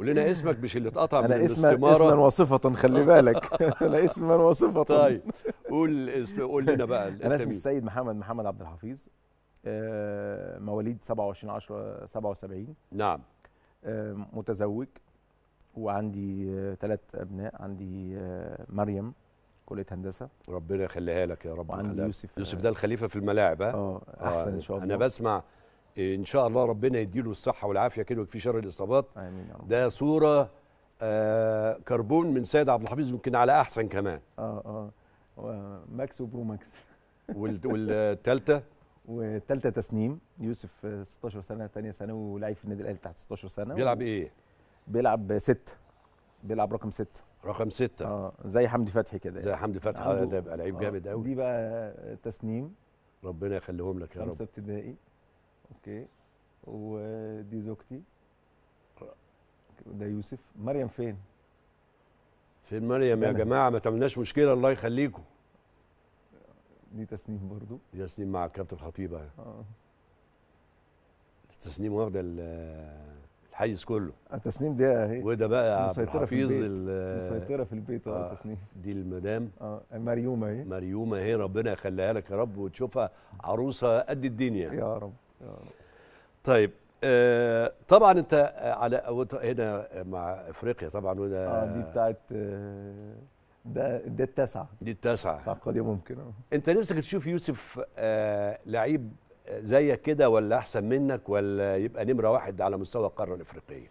ولنا إيه. اسمك مش اللي اتقطع من الاستماره انا اسما وصفه خلي بالك انا اسما وصفه طيب قول اسم قول لنا بقى انا اسمي السيد محمد محمد عبد الحفيظ آه، مواليد 27 10 77 نعم آه، متزوج وعندي ثلاث آه، ابناء عندي مريم كليه هندسه ربنا يخليها لك يا رب وعندي يوسف يوسف ده الخليفه في الملاعب اه احسن ان شاء الله انا بسمع ان شاء الله ربنا يديله الصحه والعافيه كده ويكفيه شر الاصابات امين يا رب ده صوره آه كربون من سيد عبد الحفيظ يمكن على احسن كمان اه اه ماكس وبرو ماكس والثالثه والثالثه تسنيم يوسف 16 آه، سنه ثانيه ثانوي ولاعب في النادي الاهلي تحت 16 سنه بيلعب ايه بيلعب سته بيلعب رقم سته رقم سته اه زي حمدي فتحي كده يعني. زي حمدي فتحي آه، ده يبقى لعيب آه، جامد قوي دي بقى تسنيم ربنا يخليهم لك يا رب خمسه ابتدائي اوكي ودي زوجتي ده يوسف مريم فين فين مريم يا جماعه ما تعملناش مشكله الله يخليكم دي تسنيم برضو دي تسنيم مع الكابتن الخطيبه أيوة. اه التسنيم واخده الحيز كله آه، التسنيم ده اهي وده بقى عبد الحفيظ مسيطره في البيت اه, آه، تسنيم دي المدام اه مريومه اهي مريومه اهي ربنا يخليها لك يا رب وتشوفها عروسه قد الدنيا يا رب طيب آه طبعا انت آه، على هنا مع افريقيا طبعا وده اه دي بتاعت آه، ده ده التاسعه دي التاسعه تعقد ممكن آه. انت نفسك تشوف يوسف آه لعيب زيك كده ولا احسن منك ولا يبقى نمره واحد على مستوى القاره الافريقيه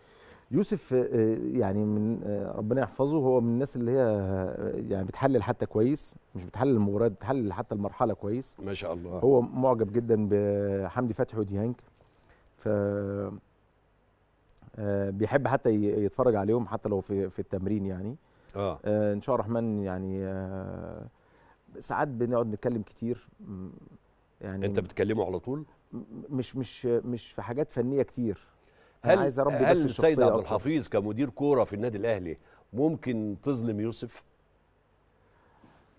يوسف آه، يعني من آه، ربنا يحفظه هو من الناس اللي هي آه، يعني بتحلل حتى كويس مش بتحلل المباريات بتحلل حتى المرحله كويس ما شاء الله هو معجب جدا بحمدي فتحي وديانج ف بيحب حتى يتفرج عليهم حتى لو في في التمرين يعني اه ان شاء الله الرحمن يعني ساعات بنقعد نتكلم كتير يعني انت بتكلمه على طول مش مش مش في حاجات فنيه كتير هل عايز اربي بس السيد عبد الحفيظ كمدير كوره في النادي الاهلي ممكن تظلم يوسف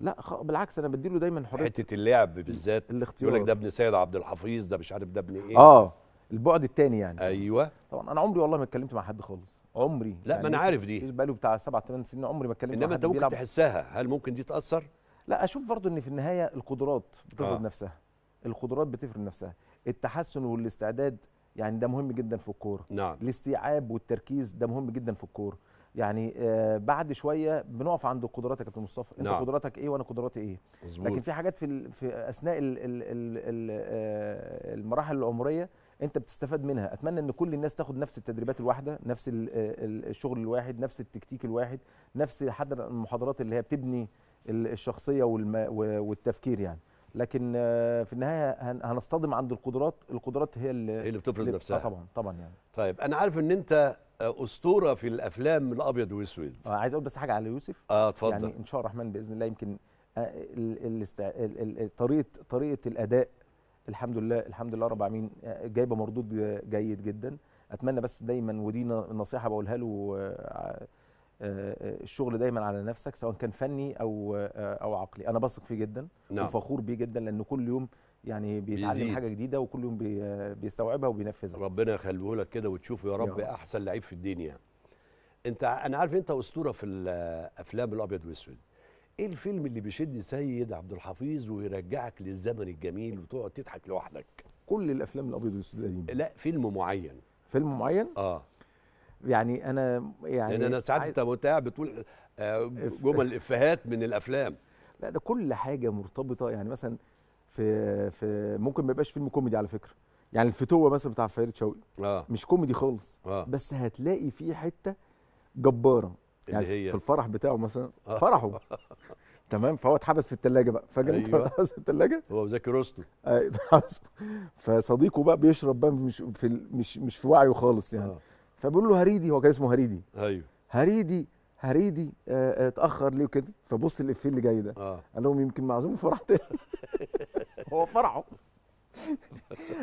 لا بالعكس انا بديله دايما حريه حته اللعب بالذات يقول لك ده ابن سيد عبد الحفيظ ده مش عارف ده ابن ايه اه البعد الثاني يعني ايوه طبعا انا عمري والله ما اتكلمت مع حد خالص عمري لا يعني ما انا عارف دي بقاله بتاع سبع ثمان سنين عمري ما اتكلمت مع حد انما انت ممكن بيلعب. تحسها هل ممكن دي تاثر لا اشوف برضو ان في النهايه القدرات بتفرض آه. نفسها القدرات بتفرض نفسها التحسن والاستعداد يعني ده مهم جدا في الكوره نعم. الاستيعاب والتركيز ده مهم جدا في الكوره يعني آه بعد شويه بنقف عند قدراتك يا كابتن مصطفى انت نعم. قدراتك ايه وانا قدراتي ايه مزبوط. لكن في حاجات في في اثناء ال ال ال ال آه، المراحل العمريه انت بتستفاد منها اتمنى ان كل الناس تاخد نفس التدريبات الواحده نفس آه، الشغل الواحد نفس التكتيك الواحد نفس حتى المحاضرات اللي هي بتبني الشخصيه والتفكير يعني لكن آه، في النهايه هنصطدم عند القدرات القدرات هي اللي, اللي بتفرض اللي نفسها آه، طبعا طبعا يعني طيب انا عارف ان انت آه، اسطوره في الافلام الابيض واسود آه عايز اقول بس حاجه على يوسف اه اتفضل يعني ان شاء الله الرحمن باذن الله يمكن طريقه طريقه الاداء الحمد لله الحمد لله رب العالمين جايبه مردود جيد جدا اتمنى بس دايما ودي نصيحه بقولها له آه، آه، الشغل دايما على نفسك سواء كان فني او آه، او عقلي انا بثق فيه جدا نعم. وفخور بيه جدا لانه كل يوم يعني بيتعلم بيزيد. حاجه جديده وكل يوم بيستوعبها وبينفذها ربنا يخليه لك كده وتشوفه يا رب احسن لعيب في الدنيا انت انا عارف انت اسطوره في الافلام الابيض والاسود ايه الفيلم اللي بيشد سيد عبد الحفيظ ويرجعك للزمن الجميل وتقعد تضحك لوحدك كل الافلام الابيض والاسود القديمه لا فيلم معين فيلم معين اه يعني انا يعني انا ساعات انت متابع بتقول آه، جمل افيهات من الافلام لا ده كل حاجه مرتبطه يعني مثلا في في ممكن ما يبقاش فيلم كوميدي على فكره يعني الفتوه مثلا بتاع فريد شوقي آه. مش كوميدي خالص آه. بس هتلاقي فيه حته جباره يعني اللي هي. في الفرح بتاعه مثلا آه. فرحه تمام فهو اتحبس في الثلاجه بقى فجاه أيوة. اتحبس في الثلاجه هو وزكي رستم اتحبس فصديقه بقى بيشرب بقى مش في مش مش في وعيه خالص يعني آه. فبيقول له هريدي هو كان اسمه هريدي ايوه هريدي هريدي آه, آه، اتاخر ليه كده فبص الافيه اللي جاي ده آه. قال لهم يمكن معزوم فرح تاني هو فرحه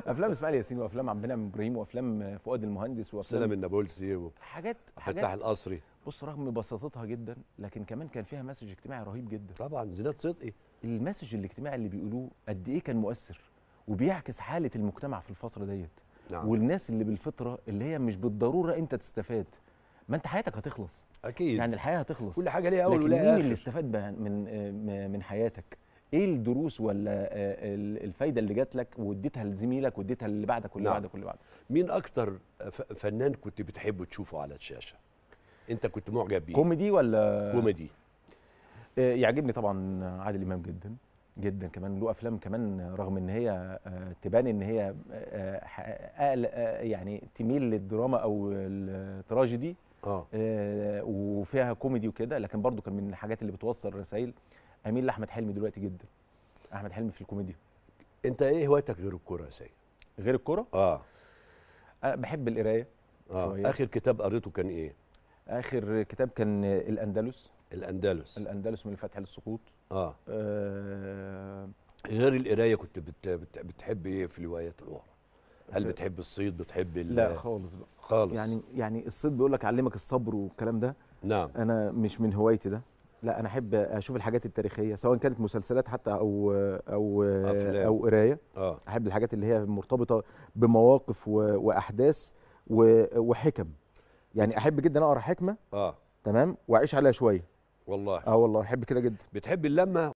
افلام اسماعيل ياسين وافلام عبد المنعم ابراهيم وافلام فؤاد المهندس وافلام سلام النابلسي و... حاجات فتح القصري بص رغم بساطتها جدا لكن كمان كان فيها مسج اجتماعي رهيب جدا طبعا زينات صدقي المسج الاجتماعي اللي بيقولوه قد ايه كان مؤثر وبيعكس حاله المجتمع في الفتره ديت نعم. والناس اللي بالفطره اللي هي مش بالضروره انت تستفاد ما انت حياتك هتخلص اكيد يعني الحياه هتخلص كل حاجه ليها اول ولها مين اللي استفاد من من حياتك ايه الدروس ولا آه، الفايده اللي جات لك واديتها لزميلك واديتها اللي بعدك واللي نعم. بعدك واللي بعدك مين اكتر فنان كنت بتحبه تشوفه على الشاشه انت كنت معجب بيه كوميدي ولا كوميدي آه، يعجبني طبعا عادل امام جدا جدا كمان له افلام كمان رغم ان هي آه، تبان ان هي آه، آه، يعني تميل للدراما او التراجيدي اه وفيها كوميدي وكده لكن برضو كان من الحاجات اللي بتوصل رسائل اميل لاحمد حلمي دلوقتي جدا احمد حلمي في الكوميديا انت ايه هوايتك غير الكوره يا سيد غير الكوره اه بحب القرايه اه شوية. اخر كتاب قريته كان ايه اخر كتاب كان الاندلس الاندلس الاندلس من الفتح للسقوط اه, آه غير القرايه كنت بت بت بتحب ايه في الروايات الاخرى؟ هل بتحب الصيد بتحب لا خالص بقى خالص يعني يعني الصيد بيقول لك علمك الصبر والكلام ده نعم انا مش من هوايتي ده لا انا احب اشوف الحاجات التاريخيه سواء كانت مسلسلات حتى او او أفلام. او قرايه آه. احب الحاجات اللي هي مرتبطه بمواقف واحداث وحكم يعني احب جدا اقرا حكمه اه تمام واعيش عليها شويه والله اه والله بحب كده جدا بتحب اللمه